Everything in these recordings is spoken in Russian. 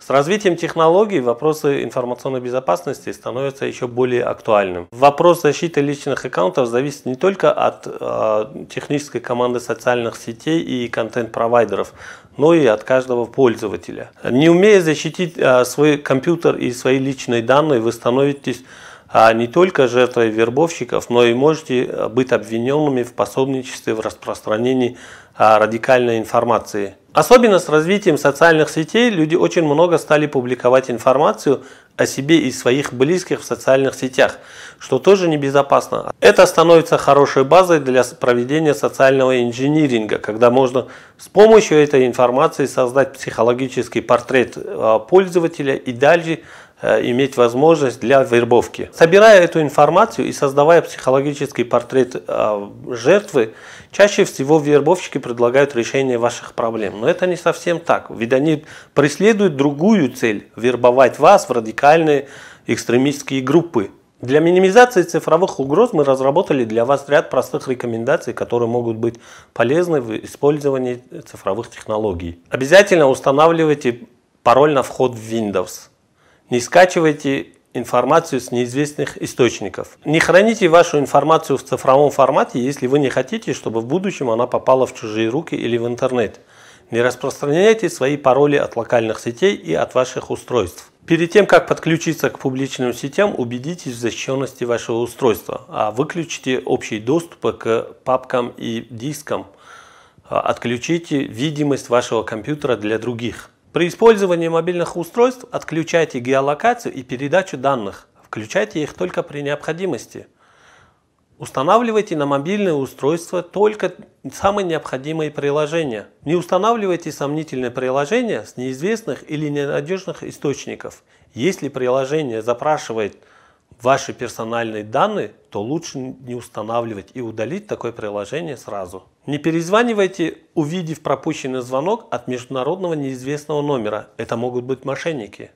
С развитием технологий вопросы информационной безопасности становятся еще более актуальным. Вопрос защиты личных аккаунтов зависит не только от э, технической команды социальных сетей и контент-провайдеров, но и от каждого пользователя. Не умея защитить э, свой компьютер и свои личные данные, вы становитесь а не только жертвой вербовщиков, но и можете э, быть обвиненными в пособничестве в распространении э, радикальной информации. Особенно с развитием социальных сетей люди очень много стали публиковать информацию о себе и своих близких в социальных сетях, что тоже небезопасно. Это становится хорошей базой для проведения социального инжиниринга, когда можно с помощью этой информации создать психологический портрет а, пользователя и дальше Э, иметь возможность для вербовки. Собирая эту информацию и создавая психологический портрет э, жертвы, чаще всего вербовщики предлагают решение ваших проблем. Но это не совсем так. Ведь они преследуют другую цель – вербовать вас в радикальные экстремистские группы. Для минимизации цифровых угроз мы разработали для вас ряд простых рекомендаций, которые могут быть полезны в использовании цифровых технологий. Обязательно устанавливайте пароль на вход в Windows. Не скачивайте информацию с неизвестных источников. Не храните вашу информацию в цифровом формате, если вы не хотите, чтобы в будущем она попала в чужие руки или в интернет. Не распространяйте свои пароли от локальных сетей и от ваших устройств. Перед тем, как подключиться к публичным сетям, убедитесь в защищенности вашего устройства, а выключите общий доступ к папкам и дискам. А отключите видимость вашего компьютера для других. При использовании мобильных устройств отключайте геолокацию и передачу данных. Включайте их только при необходимости. Устанавливайте на мобильное устройство только самые необходимые приложения. Не устанавливайте сомнительные приложения с неизвестных или ненадежных источников. Если приложение запрашивает ваши персональные данные, то лучше не устанавливать и удалить такое приложение сразу. Не перезванивайте, увидев пропущенный звонок от международного неизвестного номера. Это могут быть мошенники.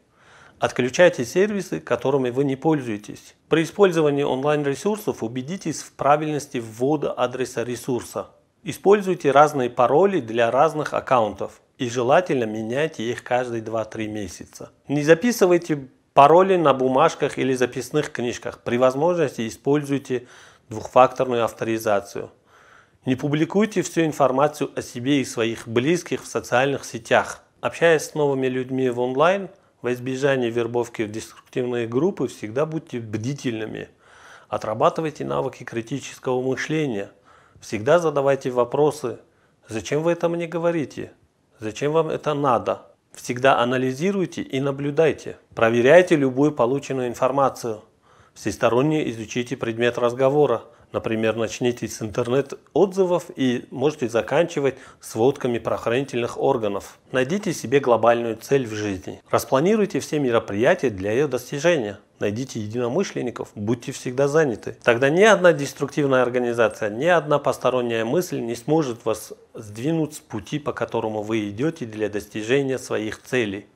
Отключайте сервисы, которыми вы не пользуетесь. При использовании онлайн-ресурсов убедитесь в правильности ввода адреса ресурса. Используйте разные пароли для разных аккаунтов и желательно меняйте их каждые 2-3 месяца. Не записывайте пароли на бумажках или записных книжках. При возможности используйте двухфакторную авторизацию. Не публикуйте всю информацию о себе и своих близких в социальных сетях. Общаясь с новыми людьми в онлайн, во избежание вербовки в деструктивные группы всегда будьте бдительными. Отрабатывайте навыки критического мышления. Всегда задавайте вопросы. Зачем вы это мне говорите? Зачем вам это надо? Всегда анализируйте и наблюдайте. Проверяйте любую полученную информацию. Всесторонне изучите предмет разговора, Например, начните с интернет-отзывов и можете заканчивать сводками правоохранительных органов. Найдите себе глобальную цель в жизни. Распланируйте все мероприятия для ее достижения. Найдите единомышленников, будьте всегда заняты. Тогда ни одна деструктивная организация, ни одна посторонняя мысль не сможет вас сдвинуть с пути, по которому вы идете для достижения своих целей.